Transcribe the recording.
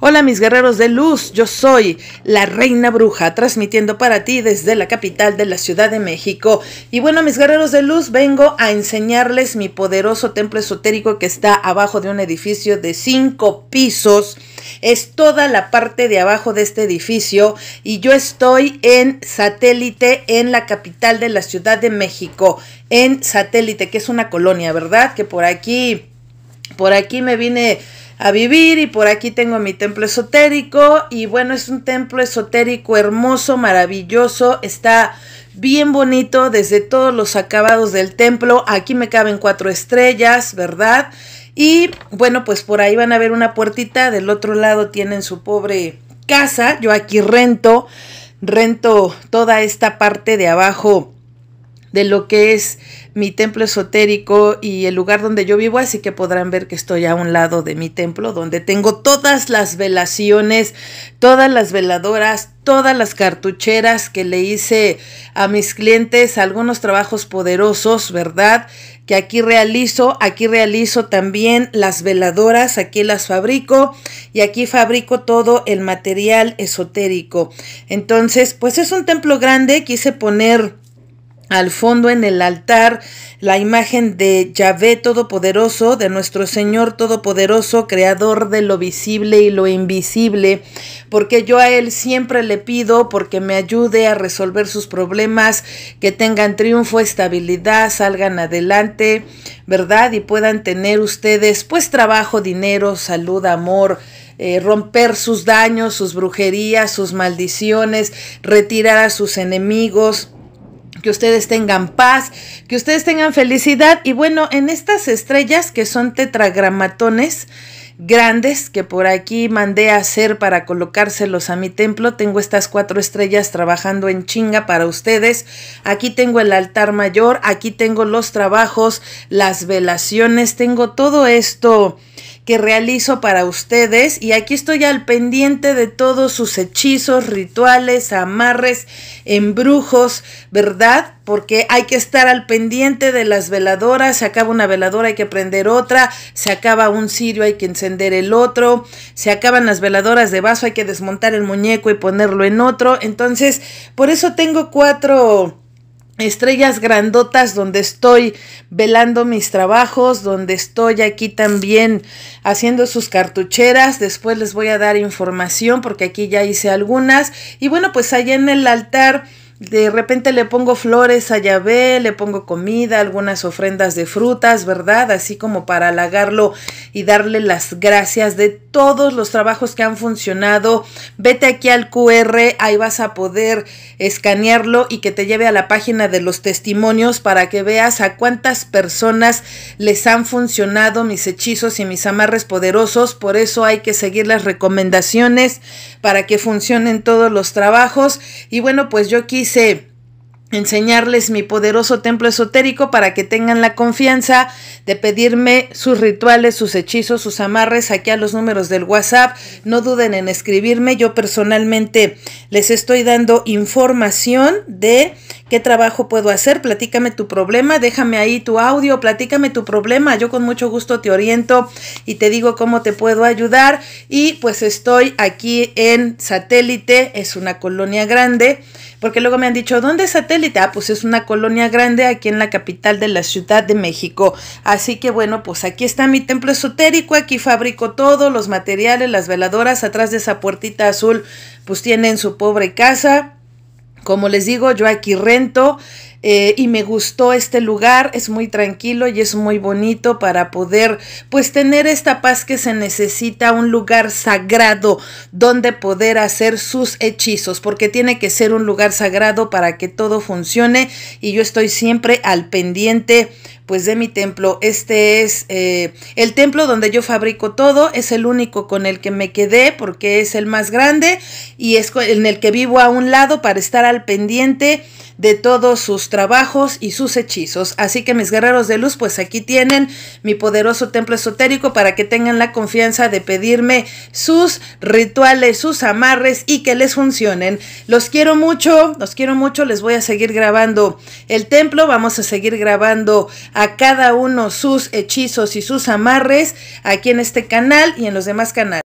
Hola mis guerreros de luz, yo soy la reina bruja, transmitiendo para ti desde la capital de la Ciudad de México. Y bueno mis guerreros de luz, vengo a enseñarles mi poderoso templo esotérico que está abajo de un edificio de cinco pisos. Es toda la parte de abajo de este edificio y yo estoy en satélite en la capital de la Ciudad de México, en satélite, que es una colonia, ¿verdad? Que por aquí, por aquí me vine a vivir y por aquí tengo mi templo esotérico y bueno, es un templo esotérico hermoso, maravilloso, está bien bonito desde todos los acabados del templo, aquí me caben cuatro estrellas, ¿verdad? Y bueno, pues por ahí van a ver una puertita, del otro lado tienen su pobre casa, yo aquí rento, rento toda esta parte de abajo de lo que es mi templo esotérico y el lugar donde yo vivo, así que podrán ver que estoy a un lado de mi templo, donde tengo todas las velaciones, todas las veladoras, todas las cartucheras que le hice a mis clientes, algunos trabajos poderosos, ¿verdad? Que aquí realizo, aquí realizo también las veladoras, aquí las fabrico y aquí fabrico todo el material esotérico. Entonces, pues es un templo grande, quise poner al fondo en el altar la imagen de Yahvé Todopoderoso, de nuestro Señor Todopoderoso, Creador de lo visible y lo invisible, porque yo a Él siempre le pido porque me ayude a resolver sus problemas, que tengan triunfo, estabilidad, salgan adelante, ¿verdad? Y puedan tener ustedes pues trabajo, dinero, salud, amor, eh, romper sus daños, sus brujerías, sus maldiciones, retirar a sus enemigos que ustedes tengan paz, que ustedes tengan felicidad. Y bueno, en estas estrellas que son tetragramatones grandes que por aquí mandé a hacer para colocárselos a mi templo, tengo estas cuatro estrellas trabajando en chinga para ustedes. Aquí tengo el altar mayor, aquí tengo los trabajos, las velaciones, tengo todo esto que realizo para ustedes y aquí estoy al pendiente de todos sus hechizos, rituales, amarres, embrujos, ¿verdad? Porque hay que estar al pendiente de las veladoras, se acaba una veladora hay que prender otra, se acaba un cirio hay que encender el otro, se acaban las veladoras de vaso hay que desmontar el muñeco y ponerlo en otro, entonces por eso tengo cuatro estrellas grandotas donde estoy velando mis trabajos, donde estoy aquí también haciendo sus cartucheras. Después les voy a dar información porque aquí ya hice algunas. Y bueno, pues allá en el altar. De repente le pongo flores a Yahvé, le pongo comida, algunas ofrendas de frutas, ¿verdad? Así como para halagarlo y darle las gracias de todos los trabajos que han funcionado. Vete aquí al QR, ahí vas a poder escanearlo y que te lleve a la página de los testimonios para que veas a cuántas personas les han funcionado mis hechizos y mis amarres poderosos. Por eso hay que seguir las recomendaciones para que funcionen todos los trabajos. Y bueno, pues yo quise enseñarles mi poderoso templo esotérico para que tengan la confianza de pedirme sus rituales, sus hechizos, sus amarres aquí a los números del WhatsApp. No duden en escribirme. Yo personalmente les estoy dando información de qué trabajo puedo hacer. Platícame tu problema, déjame ahí tu audio, platícame tu problema. Yo con mucho gusto te oriento y te digo cómo te puedo ayudar. Y pues estoy aquí en satélite, es una colonia grande porque luego me han dicho, ¿dónde es satélite? Ah, pues es una colonia grande aquí en la capital de la Ciudad de México. Así que bueno, pues aquí está mi templo esotérico, aquí fabrico todo, los materiales, las veladoras, atrás de esa puertita azul, pues tienen su pobre casa como les digo, yo aquí rento eh, y me gustó este lugar, es muy tranquilo y es muy bonito para poder pues tener esta paz que se necesita, un lugar sagrado donde poder hacer sus hechizos, porque tiene que ser un lugar sagrado para que todo funcione y yo estoy siempre al pendiente pues de mi templo. Este es eh, el templo donde yo fabrico todo, es el único con el que me quedé porque es el más grande y es en el que vivo a un lado para estar al pendiente de todos sus trabajos y sus hechizos. Así que mis guerreros de luz, pues aquí tienen mi poderoso templo esotérico para que tengan la confianza de pedirme sus rituales, sus amarres y que les funcionen. Los quiero mucho, los quiero mucho, les voy a seguir grabando el templo, vamos a seguir grabando a cada uno sus hechizos y sus amarres aquí en este canal y en los demás canales.